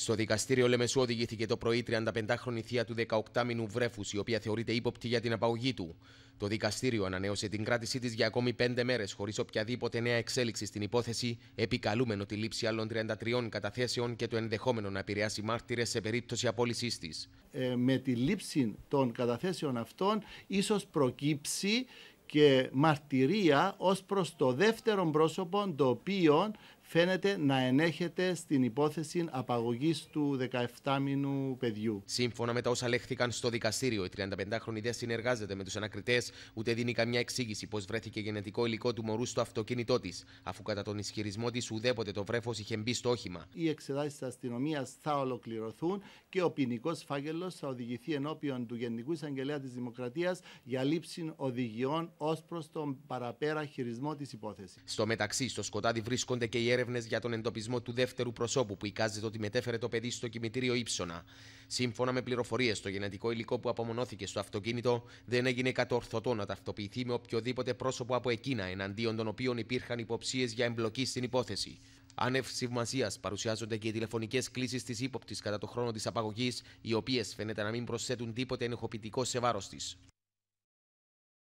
Στο δικαστήριο Λεμεσού οδηγήθηκε το πρωί 35χρονη θεία του 18μηνου βρέφους, η οποία θεωρείται ύποπτη για την απαγωγή του. Το δικαστήριο ανανέωσε την κράτησή της για ακόμη 5 μέρες, χωρίς οποιαδήποτε νέα εξέλιξη στην υπόθεση, επικαλούμενο τη λήψη άλλων 33 καταθέσεων και το ενδεχόμενο να επηρεάσει μάρτυρες σε περίπτωση απόλυσής της. Ε, με τη λήψη των καταθέσεων αυτών, ίσως προκύψει και μαρτυρία ως προς το δεύτερο πρόσωπο το οποίο φαίνεται να ενέχεται στην υπόθεση απαγωγής του 17μηνου παιδιού. Σύμφωνα με τα όσα λέχθηκαν στο δικαστήριο, η 35χρονη δεν συνεργάζεται με τους ανακριτές, ούτε δίνει καμιά εξήγηση πώς βρέθηκε γενετικό υλικό του μωρού στο αυτοκίνητό της, αφού κατά τον ισχυρισμό της ουδέποτε το βρέφος είχε μπει στο όχημα. Οι εξετάσεις της αστυνομίας θα ολοκληρωθούν και ο ποινικός φάκελος θα οδηγηθεί ενώπιον του Γενικού Εισαγγελέα της Δημοκρατίας για λήψη οδηγιών ως προς τον παραπέρα χειρισμό της υπόθεσης. Στο μεταξύ, στο σκοτάδι βρίσκονται και οι έρευνες για τον εντοπισμό του δεύτερου προσώπου που εικάζεται ότι μετέφερε το παιδί στο κημητήριο ύψονα. Σύμφωνα με πληροφορίες, το γενετικό υλικό που απομονώθηκε στο αυτοκίνητο δεν έγινε κατορθωτό να ταυτοποιηθεί με οποιοδήποτε πρόσωπο από εκείνα εναντίον των οποίων υπήρχαν υποψίες για εμπλοκή στην υπόθεση. Άνευ σημασίας παρουσιάζονται και οι τηλεφωνικές κλήσεις της ύποπτης κατά το χρόνο της απαγωγής, οι οποίες φαίνεται να μην προσθέτουν τίποτε ενεχοποιητικό σε βάρος της.